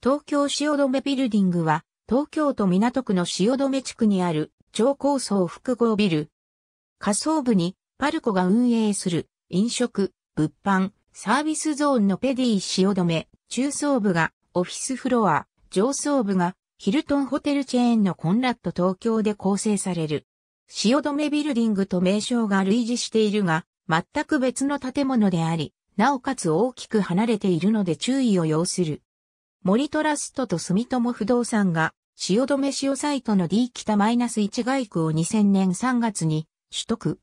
東京汐留ビルディングは、東京都港区の汐留地区にある超高層複合ビル。下層部にパルコが運営する飲食、物販、サービスゾーンのペディ汐留、中層部がオフィスフロア、上層部がヒルトンホテルチェーンのコンラッド東京で構成される。汐留ビルディングと名称が類似しているが、全く別の建物であり、なおかつ大きく離れているので注意を要する。森トラストと住友不動産が、汐留市サイトの D 北 -1 外区を2000年3月に取得。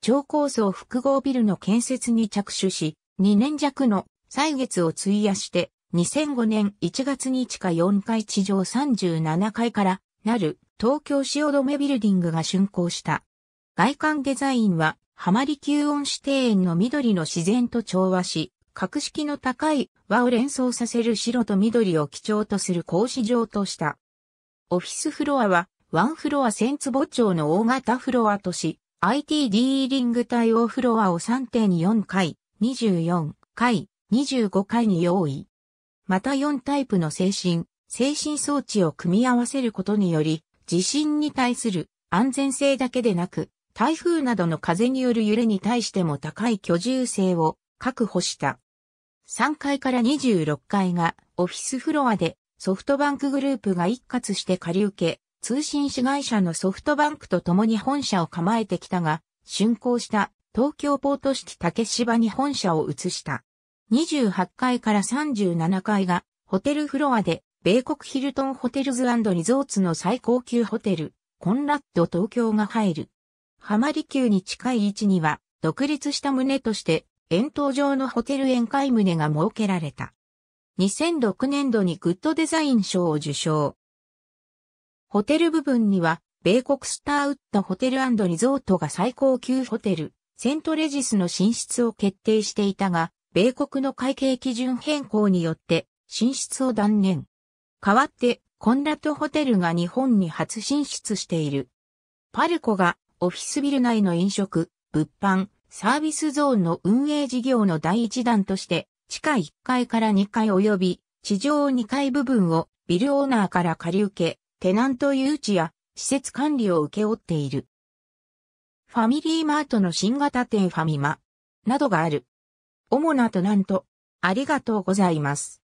超高層複合ビルの建設に着手し、2年弱の歳月を費やして、2005年1月に地下4階地上37階からなる東京汐留ビルディングが竣工した。外観デザインは、浜離宮恩賜庭園の緑の自然と調和し、格式の高い和を連想させる白と緑を基調とする格子状とした。オフィスフロアは、ワンフロア1000坪町の大型フロアとし、IT ディーリング対応フロアを3.4回、24回、25回に用意。また4タイプの精神、精神装置を組み合わせることにより、地震に対する安全性だけでなく、台風などの風による揺れに対しても高い居住性を確保した。3階から26階がオフィスフロアでソフトバンクグループが一括して借り受け、通信子会社のソフトバンクと共に本社を構えてきたが、竣工した東京ポートシティ竹芝に本社を移した。28階から37階がホテルフロアで、米国ヒルトンホテルズリゾーツの最高級ホテル、コンラッド東京が入る。浜離宮に近い位置には、独立した旨として、円筒状のホテル宴会棟が設けられた。2006年度にグッドデザイン賞を受賞。ホテル部分には、米国スターウッドホテルリゾートが最高級ホテル、セントレジスの進出を決定していたが、米国の会計基準変更によって、進出を断念。代わって、コンラッドホテルが日本に初進出している。パルコが、オフィスビル内の飲食、物販、サービスゾーンの運営事業の第一弾として、地下1階から2階及び地上2階部分をビルオーナーから借り受け、テナント誘致や施設管理を請け負っている。ファミリーマートの新型店ファミマなどがある。主なとなんと、ありがとうございます。